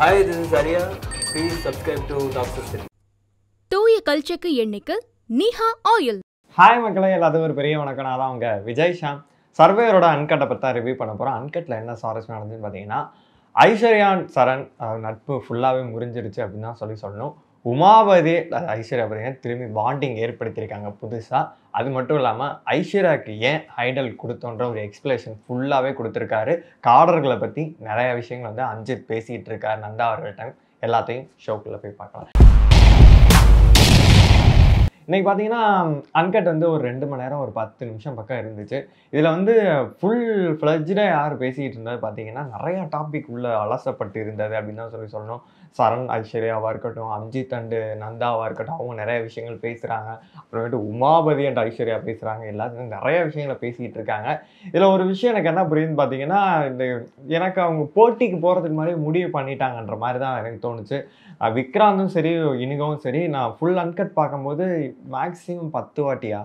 hi this is Ariya please subscribe to doctor சரி தூய கல்ச்சக்கு எண்ணிக்கை நீஹா ஆயில் ஹாய் மக்களே எல்லாத்துக்கும் ஒரு பெரிய வணக்கம் நான் தான் உங்க விஜய் ஷாம் சர்வேயரோட அன்கட்டை பற்றி ரிவ்யூ பண்ண போகிறோம் அன்கட்டில் என்ன சுவாரஸ்யம் நடந்துன்னு பார்த்தீங்கன்னா ஐஸ்வர்யான் சரண் நட்பு ஃபுல்லாகவே முறிஞ்சிருச்சு அப்படின்னு தான் சொல்லி சொல்லணும் உமாபதி ஐஸ்வர்யா பார்த்தீங்கன்னா திரும்பி பாண்டிங் ஏற்படுத்தியிருக்காங்க புதுசாக அது மட்டும் இல்லாமல் ஐஸ்வர்யாவுக்கு ஏன் ஐடல் கொடுத்தோன்ற ஒரு எக்ஸ்பிளேஷன் ஃபுல்லாகவே கொடுத்துருக்காரு காடர்களை பற்றி நிறைய விஷயங்கள் வந்து அஞ்சித் பேசிகிட்டு இருக்கார் நந்தா அவர்கள்ட்ட எல்லாத்தையும் ஷோக்குள்ளே போய் பார்க்கலாம் இன்றைக்கி பார்த்தீங்கன்னா அன்கட் வந்து ஒரு ரெண்டு மணி நேரம் ஒரு பத்து நிமிஷம் பக்கம் இருந்துச்சு இதில் வந்து ஃபுல் ஃப்ளஜ்டாக யார் பேசிகிட்டு இருந்தது பார்த்தீங்கன்னா நிறையா டாபிக் உள்ளே அலசப்பட்டு இருந்தது அப்படின்னு தான் சொல்லி சொல்லணும் சரண் ஐஸ்வர்யாவாக இருக்கட்டும் அஜித் அண்டு நந்தாவாக இருக்கட்டும் அவங்க நிறைய விஷயங்கள் பேசுகிறாங்க அப்புறமேட்டு உமாபதி அண்ட் ஐஸ்வர்யா பேசுகிறாங்க எல்லாத்தையும் நிறைய விஷயங்களை பேசிக்கிட்டு இருக்காங்க இதில் ஒரு விஷயம் எனக்கு என்ன புரியுதுன்னு பார்த்தீங்கன்னா இந்த எனக்கு அவங்க போட்டிக்கு போகிறதுக்கு மாதிரி முடிவு பண்ணிட்டாங்கன்ற மாதிரி தான் எனக்கு தோணுச்சு விக்ராந்தும் சரி இனிகவும் சரி நான் ஃபுல் அன்கட் பார்க்கும்போது மேக்ஸிமம் பத்து வாட்டியா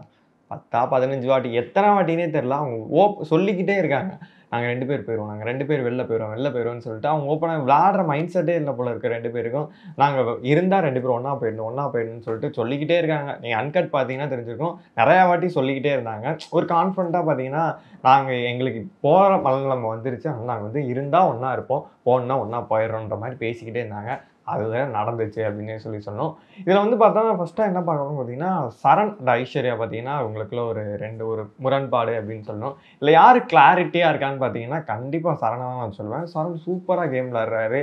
பத்தா பதினஞ்சு வாட்டி எத்தனை வாட்டினே தெரில அவங்க ஓப் சொல்லிக்கிட்டே இருக்காங்க நாங்கள் ரெண்டு பேர் போயிடுவோம் நாங்கள் ரெண்டு பேர் வெளில போயிடுவோம் வெளில போயிடுவோம்னு சொல்லிட்டு அவங்க ஓப்பனாக விளாடுற மைண்ட் செட்டே இல்லை போல இருக்க ரெண்டு பேருக்கும் நாங்கள் இருந்தால் ரெண்டு பேரும் ஒன்றா போயிடணும் ஒன்றா போயிடணும் சொல்லிட்டு சொல்லிக்கிட்டே இருக்காங்க நீங்கள் அன்கட் பார்த்தீங்கன்னா தெரிஞ்சிருக்கும் நிறையா வாட்டி சொல்லிக்கிட்டே இருந்தாங்க ஒரு கான்ஃபிடண்ட்டாக பார்த்தீங்கன்னா நாங்கள் எங்களுக்கு போகிற பலன் நம்ம வந்துருச்சு நாங்கள் வந்து இருந்தால் ஒன்றா இருப்போம் போனால் ஒன்றா போயிடுறோன்ற மாதிரி பேசிக்கிட்டே இருந்தாங்க அதுதான் நடந்துச்சு அப்படின்னு சொல்லி சொன்னோம் இதில் வந்து பார்த்தா ஃபஸ்ட்டாக என்ன பார்க்கணும்னு பார்த்தீங்கன்னா சரண் அந்த ஐஸ்வர்யா பார்த்தீங்கன்னா அவங்களுக்குள்ள ஒரு ரெண்டு ஒரு முரண்பாடு அப்படின்னு சொல்லணும் இல்லை யார் கிளாரிட்டியாக இருக்கான்னு பார்த்தீங்கன்னா கண்டிப்பாக சரணாக தான் நான் சொல்லுவேன் சரண் சூப்பராக கேம் விளாட்றாரு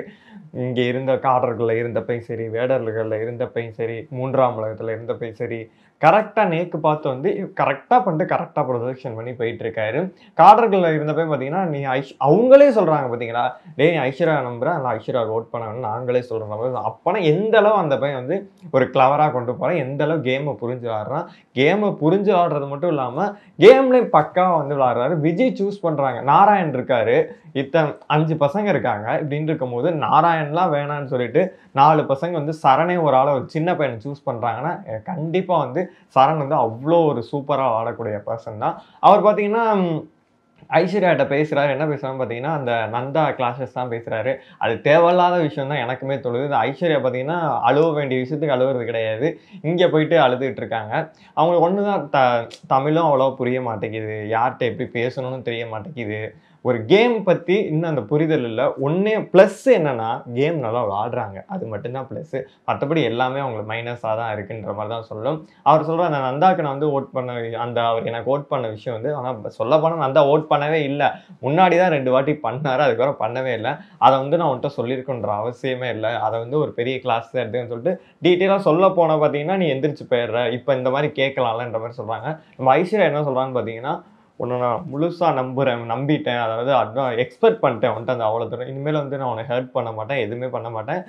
இங்கே இருந்த காடர்களில் இருந்தப்பையும் சரி வேடர்களில் இருந்தப்பையும் சரி மூன்றாம் உலகத்தில் இருந்தப்பையும் சரி கரெக்டாக நேக்கு பார்த்து வந்து கரெக்டாக பண்ணிட்டு கரெக்டாக ப்ரொடக்ஷன் பண்ணி போயிட்டுருக்காரு காடர்களில் இருந்தப்போ பார்த்தீங்கன்னா நீ ஐஷ் அவங்களே சொல்கிறாங்க பார்த்தீங்களா டே நீ ஐஸ்வர்யா நம்புகிறேன் நான் ஐஸ்வர்யா ஓட் பண்ண நாங்களே சொல்கிறோம் சொல்கிறாங்க அப்போனா எந்த அளவு அந்த பையன் வந்து ஒரு கிளவராக கொண்டு போகிறான் எந்த அளவு கேமை புரிஞ்சு விளாட்றான் கேமை புரிஞ்சு விளாடுறது மட்டும் இல்லாமல் கேம்லேயும் பக்காவாக வந்து விளாட்றாரு விஜய் சூஸ் பண்ணுறாங்க நாராயண் இருக்காரு இத்தனை அஞ்சு பசங்க இருக்காங்க இப்படின்னு இருக்கும்போது நாராயண்லாம் வேணான்னு சொல்லிட்டு நாலு பசங்க வந்து சரணே ஒரு ஆளை ஒரு சின்ன பையனை சூஸ் பண்ணுறாங்கன்னா கண்டிப்பாக வந்து சரண் வந்து அவ்வளோ ஒரு சூப்பராக ஆடக்கூடிய பர்சன் தான் அவர் பார்த்தீங்கன்னா ஐஸ்வர்யாட்ட பேசுகிறாரு என்ன பேசுகிறான்னு பார்த்தீங்கன்னா அந்த நந்தா கிளாஸஸ் தான் பேசுகிறாரு அது தேவையில்லாத விஷயம் தான் எனக்குமே தோணுது இந்த ஐஸ்வர்யா பார்த்தீங்கன்னா அழுவ வேண்டிய விஷயத்துக்கு அழுவுறது கிடையாது இங்கே போயிட்டு அழுதுகிட்டு இருக்காங்க அவங்களுக்கு ஒன்று தான் த தமிழும் அவ்வளோ புரிய மாட்டேங்குது யார்கிட்ட எப்படி பேசணும்னு தெரிய மாட்டேங்குது ஒரு கேம் பற்றி இன்னும் அந்த புரிதல் இல்லை ஒன்றே ப்ளஸ் என்னென்னா கேம் நல்லா விளாடுறாங்க அது மட்டும்தான் ப்ளஸ்ஸு மற்றபடி எல்லாமே அவங்களுக்கு மைனஸாக தான் இருக்குன்ற மாதிரி தான் சொல்லும் அவர் சொல்கிற அந்த நந்தாக்கு நான் வந்து ஓட் பண்ண அந்த அவர் எனக்கு ஓட் பண்ண விஷயம் வந்து ஆனால் சொல்ல போனால் நந்தா ஓட் பண்ணவே இல்லை முன்னாடி தான் ரெண்டு வாட்டி பண்ணார் அதுக்கப்புறம் பண்ணவே இல்லை அதை வந்து நான் உன்ட்ட சொல்லியிருக்கோன்ற அவசியமே இல்லை அதை வந்து ஒரு பெரிய கிளாஸ் தான் எடுத்துன்னு சொல்லிட்டு டீட்டெயிலாக சொல்ல போனால் பார்த்தீங்கன்னா நீ எந்திரிச்சு போயிடுற இப்போ இந்த மாதிரி கேட்கலாம்லன்ற மாதிரி சொல்கிறாங்க நம்ம ஐஸ்வர்யா என்ன சொல்கிறான்னு பார்த்தீங்கன்னா உன்னை நான் முழுசாக நம்புகிறேன் நம்பிட்டேன் அதாவது அதான் எக்ஸ்பெக்ட் பண்ணிட்டேன் வந்துட்டு அந்த அவ்வளோ தூரம் இனிமேல் வந்து நான் உன்னை ஹெல்ப் பண்ண மாட்டேன் எதுவுமே பண்ண மாட்டேன்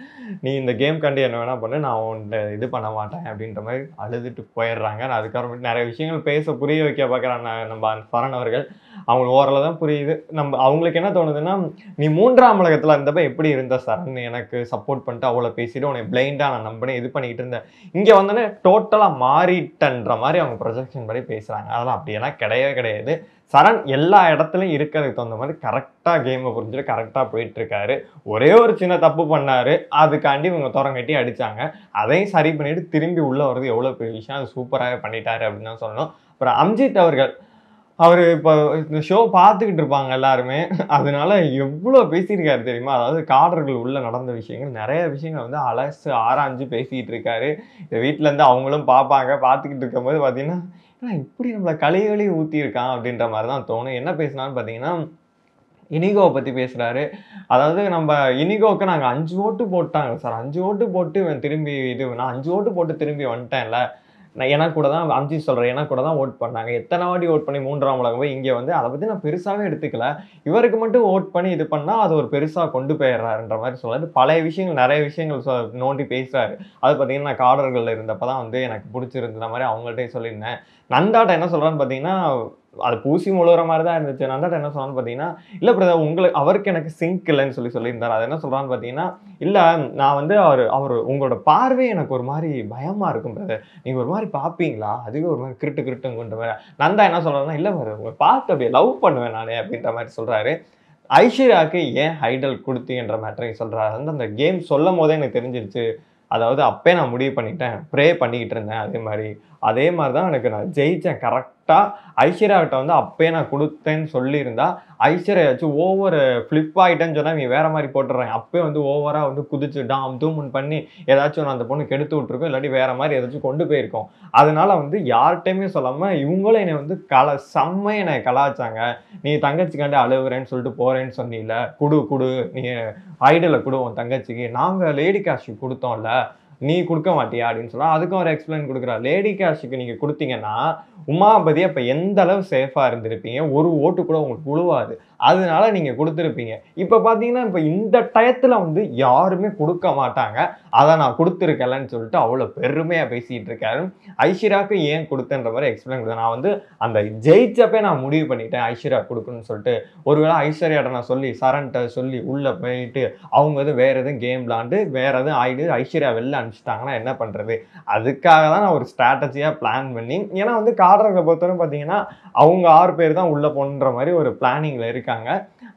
நீ இந்த கேம் கண்டு என்ன வேணால் பண்ணு நான் உன்னை இது பண்ண மாட்டேன் அப்படின்ற மாதிரி அழுதுட்டு போயிடுறாங்க நான் அதுக்கப்புறம் நிறைய விஷயங்கள் பேச புரிய வைக்க பார்க்குறேன் நம்ம சரண் அவர்கள் அவங்களுக்கு ஓரளவு தான் புரியுது நம்ம அவங்களுக்கு என்ன தோணுதுன்னா நீ மூன்றாம் உலகத்தில் இருந்தப்போ எப்படி இருந்த சரண் எனக்கு சப்போர்ட் பண்ணிட்டு அவ்வளோ பேசிட்டு உன்னை பிளைண்டாக நான் நம்பினேன் இது பண்ணிக்கிட்டு இருந்தேன் இங்கே வந்தோடனே டோட்டலாக மாறிட்டன்ற மாதிரி அவங்க ப்ரொஜெக்ஷன் படி பேசுகிறாங்க அதெல்லாம் அப்படியெல்லாம் கிடையவே கிடையாது சரண் எல்லா இடத்துலையும் இருக்கிறதுக்கு தகுந்த மாதிரி கரெக்டாக கேமை புரிஞ்சுட்டு கரெக்டாக போயிட்டுருக்காரு ஒரே ஒரு சின்ன தப்பு பண்ணார் அதுக்காண்டி இவங்க தோரங்கட்டி அடித்தாங்க அதையும் சரி பண்ணிவிட்டு திரும்பி உள்ளே வர்றது எவ்வளோ பெரிய விஷயம் அது சூப்பராக பண்ணிட்டாரு அப்படின்னு தான் சொல்லணும் அப்புறம் அம்ஜித் அவர்கள் அவர் இப்போ இந்த ஷோ பார்த்துக்கிட்டு இருப்பாங்க எல்லாருமே அதனால எவ்வளோ பேசியிருக்காரு தெரியுமா அதாவது காடர்கள் உள்ளே நடந்த விஷயங்கள் நிறைய விஷயங்கள் வந்து அலசு ஆராய்ஞ்சு பேசிகிட்டு இருக்காரு இந்த வீட்டிலேருந்து அவங்களும் பார்ப்பாங்க பார்த்துக்கிட்டு இருக்கும்போது பார்த்திங்கன்னா ஆனால் இப்படி நம்ம கலைகளே ஊற்றியிருக்கான் அப்படின்ற மாதிரி தான் தோணும் என்ன பேசினான்னு பார்த்தீங்கன்னா இனிகோவை பற்றி பேசுகிறாரு அதாவது நம்ம இனிகோவுக்கு நாங்கள் அஞ்சு ஓட்டு போட்டாங்க சார் அஞ்சு ஓட்டு போட்டு திரும்பி இது நான் அஞ்சு ஓட்டு போட்டு திரும்பி வந்துட்டேன்ல நான் ஏன்னா கூட தான் அஞ்சு சொல்கிறேன் ஏன்னா கூட தான் ஓட் பண்ணாங்க எத்தனை வாட்டி ஓட் பண்ணி மூன்றாம் உலகம் போய் இங்கே வந்து அதை பற்றி நான் பெருசாகவே எடுத்துக்கல இவருக்கு மட்டும் ஓட் பண்ணி இது பண்ணால் அது ஒரு பெருசாக கொண்டு போயிடுறாருன்ற மாதிரி சொல்லாது பழைய விஷயங்கள் நிறைய விஷயங்கள் சொ நோண்டி பேசுகிறாரு அது பார்த்திங்கன்னா நான் காடர்களில் இருந்தப்போ தான் வந்து எனக்கு பிடிச்சிருந்த மாதிரி அவங்கள்ட்டே சொல்லியிருந்தேன் நந்தாட்டை என்ன சொல்கிறான்னு பார்த்தீங்கன்னா அது பூசி முழுகிற மாதிரி தான் இருந்துச்சு நான் தான் என்ன சொன்னான்னு பார்த்தீங்கன்னா இல்லை பிரதர் உங்களுக்கு அவருக்கு எனக்கு சிங்க் இல்லைன்னு சொல்லி சொல்லியிருந்தார் அது என்ன சொல்கிறான்னு பார்த்தீங்கன்னா இல்லை நான் வந்து அவர் அவர் உங்களோட பார்வை எனக்கு ஒரு மாதிரி பயமாக இருக்கும் பிரதர் நீங்கள் ஒரு மாதிரி பார்ப்பீங்களா அதுவே ஒரு மாதிரி கிரிட்டு கிரிட்டுங்கன்ற மாதிரி நான் தான் என்ன சொல்கிறேன்னா இல்லை பிரதர் உங்களை பார்த்து அப்படியே லவ் பண்ணுவேன் நானே அப்படின்ற மாதிரி சொல்கிறாரு ஐஸ்வர்யாவுக்கு ஏன் ஹைடல் கொடுத்தீங்கன்ற மேட்டரையும் சொல்கிறாரு வந்து அந்த கேம் சொல்லும் போதே எனக்கு தெரிஞ்சிருச்சு அதாவது அப்போ நான் முடிவு பண்ணிட்டேன் ப்ரே பண்ணிக்கிட்டு இருந்தேன் அதே மாதிரி அதே மாதிரி தான் எனக்கு நான் ஜெயித்தேன் கரெக்டாக ஐஸ்வர்யாவிட்ட வந்து அப்போயே நான் கொடுத்தேன்னு சொல்லியிருந்தா ஐஸ்வர்யாச்சும் ஓவர் ஃப்ளிப் ஆகிட்டேன்னு சொன்னால் நீ வேறு மாதிரி போட்டுறேன் அப்பயே வந்து ஓவராக வந்து குதிச்சு டாம் தூமுன் பண்ணி ஏதாச்சும் நான் அந்த பொண்ணுக்கு கெடுத்து விட்ருக்கோம் இல்லாட்டி வேறு மாதிரி ஏதாச்சும் கொண்டு போயிருக்கோம் அதனால் வந்து யார்கிட்டையுமே சொல்லாமல் இவங்களும் என்னை வந்து கல செம்மையை என்னை கலாச்சாங்க நீ தங்கச்சிக்காண்டே அழுகுறேன்னு சொல்லிட்டு போகிறேன்னு சொன்னில குடு குடு நீ ஐடலை கொடு உன் தங்கச்சிக்கு நாங்கள் லேடி காஷ்டி கொடுத்தோம்ல நீ கொடுக்க மாட்டியா அப்படின்னு சொல்ல அதுக்கும் ஒரு எக்ஸ்பிளைன் கொடுக்குறாரு லேடி கேஷுக்கு நீங்கள் கொடுத்தீங்கன்னா உமாபதி அப்போ எந்த அளவு சேஃபாக இருந்திருப்பீங்க ஒரு ஓட்டு கூட உங்களுக்கு குழுவாது அதனால நீங்கள் கொடுத்துருப்பீங்க இப்போ பார்த்தீங்கன்னா இப்போ இந்த டயத்தில் வந்து யாருமே கொடுக்க மாட்டாங்க அதை நான் கொடுத்துருக்கலன்னு சொல்லிட்டு அவ்வளோ பெருமையாக பேசிகிட்டு இருக்காரு ஐஸ்வர்யாவுக்கு ஏன் கொடுத்தன்ற மாதிரி எக்ஸ்பிளைன் கொடுத்தேன் நான் வந்து அந்த ஜெயிச்சப்பே நான் முடிவு பண்ணிட்டேன் ஐஸ்வர்யா கொடுக்கணும்னு சொல்லிட்டு ஒருவேளை ஐஸ்வர்யாட்ட நான் சொல்லி சரண்ட்ட சொல்லி உள்ளே போயிட்டு அவங்க எதுவும் வேறு எதுவும் கேம் விளாண்டு வேறு எதுவும் ஆகிடுது ஐஸ்வர்யா வெளில அனுப்பிச்சிட்டாங்கன்னா என்ன பண்ணுறது அதுக்காக தான் நான் ஒரு ஸ்ட்ராட்டஜியாக பிளான் பண்ணி ஏன்னா வந்து கார்டர்களை பொறுத்தவரை பார்த்தீங்கன்னா அவங்க ஆறு பேர் தான் உள்ளே போன்ற மாதிரி ஒரு பிளானிங்கில் இருக்குது இருக்காங்க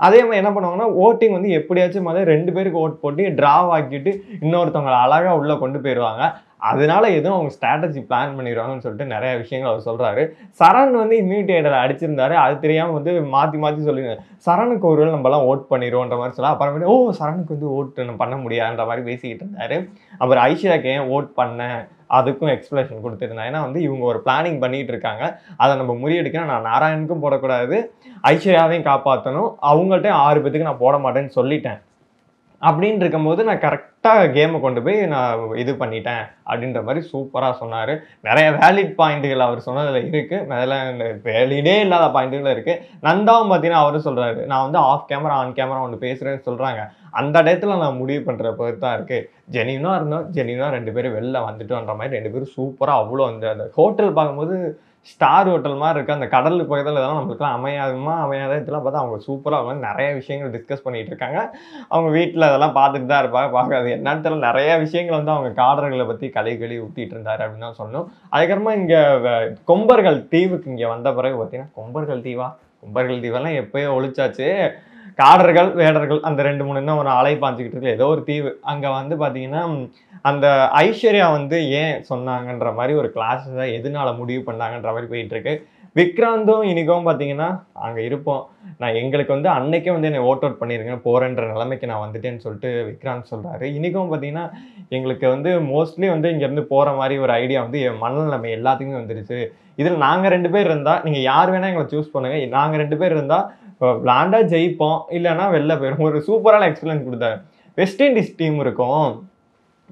அதே மாதிரி என்ன பண்ணுவாங்கன்னா ஓட்டிங் வந்து எப்படியாச்சும் மாதிரி ரெண்டு பேருக்கு ஓட் போட்டு ட்ரா ஆக்கிட்டு இன்னொருத்தவங்களை அழகாக உள்ளே கொண்டு போயிடுவாங்க அதனால எதுவும் அவங்க ஸ்ட்ராட்டஜி பிளான் பண்ணிடுவாங்கன்னு சொல்லிட்டு நிறைய விஷயங்கள் அவர் சொல்கிறாரு சரண் வந்து இம்யூனிட்டேட்டர் அடிச்சிருந்தாரு அது தெரியாமல் வந்து மாற்றி மாற்றி சொல்லியிருந்தாரு சரணுக்கு ஒருவேளை நம்மலாம் ஓட் பண்ணிடுவோன்ற மாதிரி சொல்லலாம் அப்புறமேட்டு ஓ சரணுக்கு வந்து ஓட்டு பண்ண முடியாதுன்ற மாதிரி பேசிக்கிட்டு இருந்தாரு அப்புறம் ஐஷியாக்கு ஏன் ஓட் பண்ணேன் அதுக்கும் எக்ஸ்பிளேஷன் கொடுத்துருந்தேன் ஏன்னா வந்து இவங்க ஒரு பிளானிங் பண்ணிகிட்டு இருக்காங்க அதை நம்ம முறியடிக்கணும் நான் நாராயணுக்கும் போடக்கூடாது ஐஸ்வர்யாவையும் காப்பாற்றணும் அவங்கள்ட்ட ஆறு பேத்துக்கு நான் போட மாட்டேன்னு சொல்லிட்டேன் அப்படின்னு இருக்கும்போது நான் கரெக்ட் கரெக்டாக கேமை கொண்டு போய் நான் இது பண்ணிட்டேன் அப்படின்ற மாதிரி சூப்பராக சொன்னார் நிறைய வேலிட் பாயிண்ட்டுகள் அவர் சொன்னதில் இருக்குது அதில் வேலிடே இல்லாத பாயிண்ட்டுகளும் இருக்குது நந்தாவும் பார்த்தீங்கன்னா அவரும் சொல்கிறாரு நான் வந்து ஆஃப் கேமரா ஆன் கேமரா ஒன்று பேசுகிறேன்னு சொல்கிறாங்க அந்த இடத்துல நான் முடிவு பண்ணுற பொறுத்து தான் இருக்குது ஜெனியூனாக இருந்தோம் ஜெனியூனாக ரெண்டு பேரும் வெளில வந்துட்டோன்ற மாதிரி ரெண்டு பேரும் சூப்பராக அவ்வளோ அந்த அந்த ஹோட்டல் பார்க்கும்போது ஸ்டார் ஹோட்டல் மாதிரி இருக்குது அந்த கடல் பக்கத்தில் இதெல்லாம் நம்மளுக்குலாம் அமையாதுமா அமையாத இதெல்லாம் பார்த்தா அவங்க சூப்பராக அவங்க நிறைய விஷயங்கள் டிஸ்கஸ் பண்ணிகிட்டு இருக்காங்க அவங்க வீட்டில் அதெல்லாம் பார்த்துட்டு தான் இருப்பாங்க பார்க்காது என்னன்னு தெரியல நிறைய விஷயங்கள் வந்து அவங்க காடர்களை பற்றி கலை கழி ஊற்றிட்டு இருந்தார் அப்படின்னு தான் சொன்னோம் அதுக்கப்புறமா இங்கே கொம்பர்கள் தீவுக்கு இங்கே வந்த பிறகு பார்த்தீங்கன்னா கொம்பர்கள் தீவா கொம்பர்கள் தீவெல்லாம் எப்போயோ ஒழிச்சாச்சு காடர்கள் வேடர்கள் அந்த ரெண்டு மூணு தான் ஒரு அலை பாஞ்சிக்கிட்டு இருக்கு ஏதோ ஒரு தீவு அங்கே வந்து பார்த்தீங்கன்னா அந்த ஐஸ்வர்யா வந்து ஏன் சொன்னாங்கன்ற மாதிரி ஒரு கிளாஸ் எதுனால முடிவு பண்ணாங்கன்ற மாதிரி போயிட்டு இருக்கு விக்ராந்தும் இனிக்கும் பார்த்தீங்கன்னா அங்கே இருப்போம் நான் எங்களுக்கு வந்து அன்னைக்கே வந்து என்னை ஓட் அவுட் பண்ணிருங்க போகிறேன்ற நிலைமைக்கு நான் வந்துட்டேன்னு சொல்லிட்டு விக்ராந்த் சொல்கிறாரு இன்றைக்கும் பார்த்தீங்கன்னா எங்களுக்கு வந்து மோஸ்ட்லி வந்து இங்கேருந்து போகிற மாதிரி ஒரு ஐடியா வந்து என் நம்ம எல்லாத்துக்குமே வந்துருச்சு இதில் நாங்கள் ரெண்டு பேர் இருந்தால் நீங்கள் யார் வேணால் எங்களை சூஸ் பண்ணுங்கள் நாங்கள் ரெண்டு பேர் இருந்தால் விளாண்டாக ஜெயிப்போம் இல்லைன்னா வெளில போயிடும் ஒரு சூப்பரான எக்ஸ்பீரியன்ஸ் கொடுத்தாரு வெஸ்ட் இண்டீஸ் டீம் இருக்கும்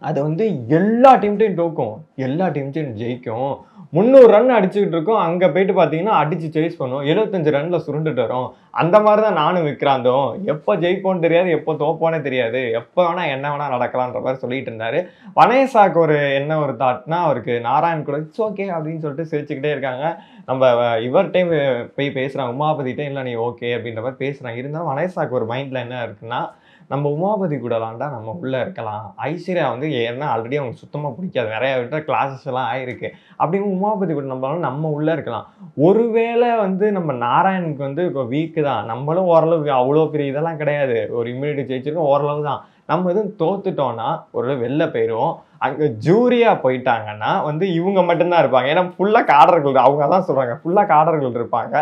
அதை வந்து எல்லா டீம்கிட்டையும் தோக்கும் எல்லா டீம்கிட்டையும் ஜெயிக்கும் முந்நூறு ரன் அடிச்சுக்கிட்டு இருக்கோம் அங்கே போயிட்டு பார்த்தீங்கன்னா அடித்து சேஸ் பண்ணுவோம் எழுபத்தஞ்சு ரனில் சுருண்டுட்டு வரும் அந்த மாதிரி தான் நானும் விற்கிறாந்தோம் எப்போ ஜெயிப்போன்னு தெரியாது எப்போ தோப்போனே தெரியாது எப்போ வேணால் என்ன வேணால் நடக்கலான்ற மாதிரி சொல்லிட்டு இருந்தார் வனேசாக்கு ஒரு என்ன ஒரு தாட்னா அவருக்கு நாராயண் கூட இட்ஸ் ஓகே அப்படின்னு சொல்லிட்டு சிரிச்சுக்கிட்டே இருக்காங்க நம்ம இவர் டைம் போய் பேசுகிறாங்க உமாபதிட்டையும் இல்லை நீ ஓகே அப்படின்ற மாதிரி பேசுகிறாங்க இருந்தாலும் வனேசாக்கு ஒரு மைண்டில் என்ன இருக்குன்னா நம்ம உமாபதி கூடலாம்டா நம்ம உள்ளே இருக்கலாம் ஐஸ்வர்யா வந்து ஏன்னா ஆல்ரெடி அவங்களுக்கு சுத்தமாக பிடிக்காது நிறையா விட்டு கிளாஸஸ் எல்லாம் ஆயிருக்கு அப்படின்னு உமாபதி கூட நம்மளால நம்ம உள்ளே இருக்கலாம் ஒருவேளை வந்து நம்ம நாராயணுக்கு வந்து இப்போ வீக்கு தான் நம்மளும் ஓரளவுக்கு அவ்வளோ பெரிய இதெல்லாம் கிடையாது ஒரு இம்யூனிட்டி ஜெயிச்சிருக்கோம் ஓரளவு தான் நம்ம எதுவும் தோத்துட்டோம்னா ஒரு வெளில போயிடுவோம் அங்கே ஜூரியாக போயிட்டாங்கன்னா வந்து இவங்க மட்டும்தான் இருப்பாங்க ஏன்னா ஃபுல்லாக காடர்கள் அவங்க தான் சொல்கிறாங்க ஃபுல்லாக காடர்கள் இருப்பாங்க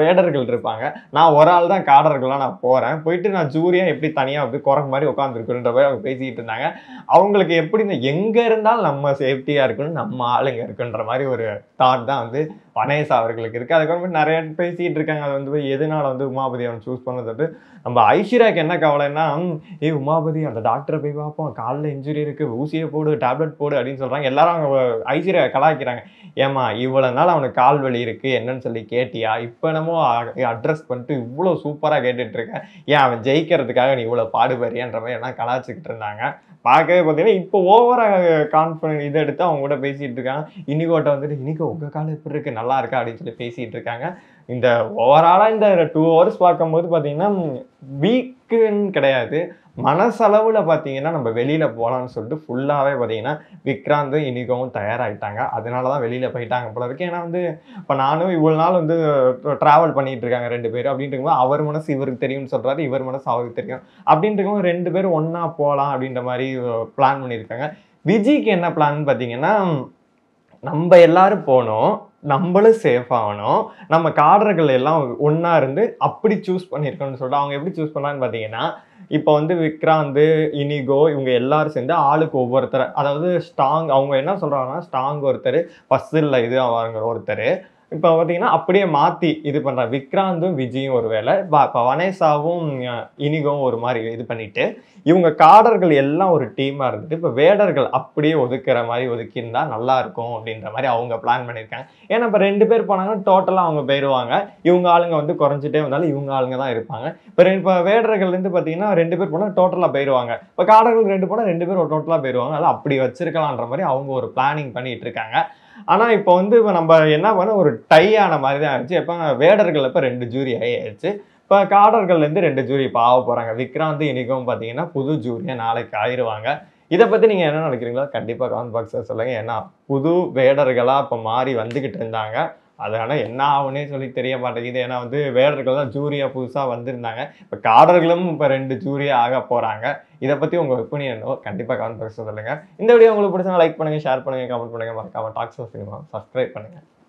வேடர்கள் இருப்பாங்க நான் ஒரு ஆள் தான் காடர்கள்லாம் நான் போகிறேன் போயிட்டு நான் ஜூரியாக எப்படி தனியாக வந்து குரங்கு மாதிரி உட்காந்துருக்குன்ற மாதிரி அவங்க பேசிக்கிட்டு இருந்தாங்க அவங்களுக்கு எப்படி இந்த எங்கே இருந்தாலும் நம்ம சேஃப்டியாக இருக்கணும் நம்ம ஆளுங்க இருக்குன்ற மாதிரி ஒரு தாட் தான் வந்து வனேசா அவர்களுக்கு இருக்குது அதுக்கப்புறம் நிறைய பேசிகிட்டு இருக்காங்க அது வந்து எதனால வந்து உமாபதி அவன் சூஸ் பண்ணது நம்ம ஐஸ்வர்யாக்கு என்ன கவலைன்னா ஏ உமாபதி அந்த டாக்டரை போய் பார்ப்போம் காலில் இன்ஜுரி இருக்குது ஊசியை போடு போடு டேப்லெட் போடு அப்படின்னு சொல்கிறாங்க எல்லாரும் அவங்க ஐசியை கலாய்க்கிறாங்க ஏமா இவ்வளோ நாள் அவனுக்கு கால் வலி இருக்குது என்னன்னு சொல்லி கேட்டியா இப்போ என்னமோ அட்ரஸ் பண்ணிட்டு இவ்வளோ சூப்பராக கேட்டுட்ருக்கேன் ஏன் அவன் ஜெயிக்கிறதுக்காக நீ இவ்வளோ பாடுபறியன்ற மாதிரி எல்லாம் கலாச்சிக்கிட்டு இருந்தாங்க பார்க்கவே பார்த்தீங்கன்னா இப்போ ஓவராக கான்ஃபிடன் இதை எடுத்து அவங்க கூட பேசிகிட்டு இருக்காங்க இன்னிக்கோட்ட வந்துட்டு இன்னிக்கு உங்கள் கால் எப்படி இருக்குது நல்லா இருக்கா அப்படின்னு சொல்லி பேசிகிட்டு இருக்காங்க இந்த ஓவராலாக இந்த டூ ஹவர்ஸ் பார்க்கும்போது பார்த்தீங்கன்னா வீக்குன்னு கிடையாது மனசளவில் பார்த்தீங்கன்னா நம்ம வெளியில் போகலான்னு சொல்லிட்டு ஃபுல்லாகவே பார்த்தீங்கன்னா விக்ராந்து இனிகவும் தயாராகிட்டாங்க அதனால தான் வெளியில் போயிட்டாங்க போல இருக்கு ஏன்னா வந்து இப்போ நானும் இவ்வளோ நாள் வந்து ட்ராவல் பண்ணிகிட்டு இருக்காங்க ரெண்டு பேரும் அப்படின்றவங்க அவர் மனசு இவருக்கு தெரியும்னு சொல்கிறாரு இவர் மனசு அவருக்கு தெரியும் அப்படின்றவங்க ரெண்டு பேரும் ஒன்றா போகலாம் அப்படின்ற மாதிரி பிளான் பண்ணியிருக்காங்க விஜய்க்கு என்ன பிளான் பார்த்தீங்கன்னா நம்ம எல்லாரும் போனோம் நம்மளும் சேஃப் ஆகணும் நம்ம காடர்கள் எல்லாம் ஒன்றா இருந்து அப்படி சூஸ் பண்ணியிருக்கோம்னு சொல்லிட்டு அவங்க எப்படி சூஸ் பண்ணலான்னு பார்த்தீங்கன்னா இப்போ வந்து விக்ராந்து இனிகோ இவங்க எல்லாரும் சேர்ந்து ஆளுக்கு ஒவ்வொருத்தர் அதாவது ஸ்டாங் அவங்க என்ன சொல்கிறாங்கன்னா ஸ்ட்ராங் ஒருத்தர் பஸ்ஸில் இது அவங்க ஒருத்தர் இப்போ பார்த்தீங்கன்னா அப்படியே மாற்றி இது பண்ணுற விக்ராந்தும் விஜயும் ஒரு வேலை இப்போ வனேசாவும் இனிகும் ஒரு மாதிரி இது பண்ணிட்டு இவங்க காடர்கள் எல்லாம் ஒரு டீமாக இருந்துட்டு இப்போ வேடர்கள் அப்படியே ஒதுக்கிற மாதிரி ஒதுக்கியிருந்தா நல்லா இருக்கும் அப்படின்ற மாதிரி அவங்க பிளான் பண்ணியிருக்காங்க ஏன்னா இப்போ ரெண்டு பேர் போனாங்கன்னா டோட்டலாக அவங்க போயிடுவாங்க இவங்க ஆளுங்க வந்து குறைஞ்சிட்டே வந்தாலும் இவங்க ஆளுங்க தான் இருப்பாங்க இப்போ இப்போ வேடர்கள்லேருந்து பார்த்தீங்கன்னா ரெண்டு பேர் போனால் டோட்டலாக போயிடுவாங்க இப்போ காடர்கள் ரெண்டு போனால் ரெண்டு பேர் டோட்டலாக போயிடுவாங்க அதான் அப்படி வச்சிருக்கலான்ற மாதிரி அவங்க ஒரு பிளானிங் பண்ணிட்டு இருக்காங்க ஆனால் இப்போ வந்து இப்போ நம்ம என்ன பண்ண ஒரு டை ஆன மாதிரி தான் ஆயிடுச்சு எப்போ வேடர்கள் இப்போ ரெண்டு ஜூரி ஆகிடுச்சு இப்போ காடர்கள்லேருந்து ரெண்டு ஜூரி இப்போ ஆக போகிறாங்க விக்ராந்த் இன்றைக்கும் பார்த்தீங்கன்னா புது ஜூரியை நாளைக்கு ஆயிடுவாங்க இதை பற்றி நீங்கள் என்ன நினைக்கிறீங்களோ கண்டிப்பாக கமெண்ட் பாக்ஸில் சொல்லுங்கள் ஏன்னா புது வேடர்களாக இப்போ மாறி வந்துக்கிட்டு இருந்தாங்க அதனால் என்ன ஆகுனே சொல்லி தெரிய மாட்டேங்குது ஏன்னா வந்து வேடர்கள் தான் ஜூரியா புதுசாக வந்திருந்தாங்க இப்போ காடர்களும் இப்போ ரெண்டு ஜூரியா ஆக போகிறாங்க இதை பற்றி உங்கள் ஒப்பீனியனோ கண்டிப்பாக கமெண்ட் பாக்ஸ் சொல்லுங்கள் இந்த வீடியோ உங்களுக்கு பிடிச்சா லைக் பண்ணுங்கள் ஷேர் பண்ணுங்கள் கமெண்ட் பண்ணுங்கள் மறக்காமல் டாக்ஸ் ஆஃப் சினிமா சப்ஸ்கிரைப் பண்ணுங்கள்